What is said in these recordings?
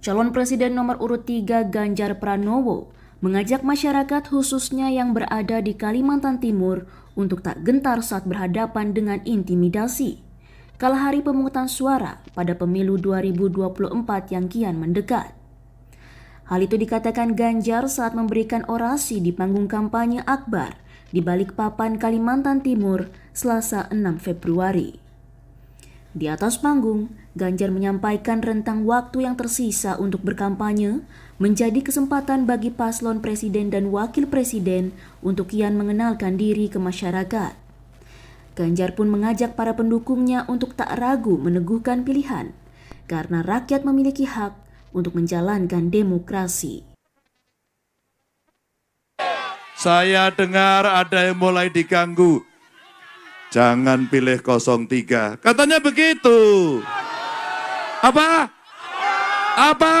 Calon Presiden nomor urut 3 Ganjar Pranowo mengajak masyarakat khususnya yang berada di Kalimantan Timur untuk tak gentar saat berhadapan dengan intimidasi. Kala hari pemungutan suara pada pemilu 2024 yang kian mendekat. Hal itu dikatakan Ganjar saat memberikan orasi di panggung kampanye Akbar di Balikpapan, Kalimantan Timur, Selasa 6 Februari. Di atas panggung, Ganjar menyampaikan rentang waktu yang tersisa untuk berkampanye menjadi kesempatan bagi paslon presiden dan wakil presiden untuk kian mengenalkan diri ke masyarakat. Ganjar pun mengajak para pendukungnya untuk tak ragu meneguhkan pilihan, karena rakyat memiliki hak untuk menjalankan demokrasi. Saya dengar ada yang mulai diganggu. Jangan pilih 03. Katanya begitu. Apa? Apa?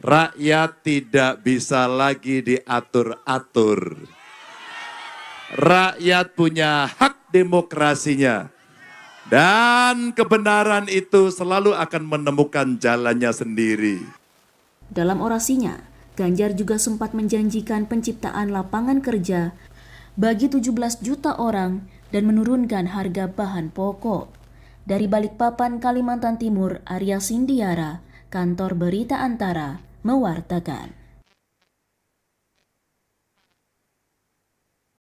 Rakyat tidak bisa lagi diatur-atur. Rakyat punya hak demokrasinya. Dan kebenaran itu selalu akan menemukan jalannya sendiri. Dalam orasinya, Ganjar juga sempat menjanjikan penciptaan lapangan kerja bagi 17 juta orang dan menurunkan harga bahan pokok. Dari Balikpapan, Kalimantan Timur, Arya Sindiara, Kantor Berita Antara, mewartakan.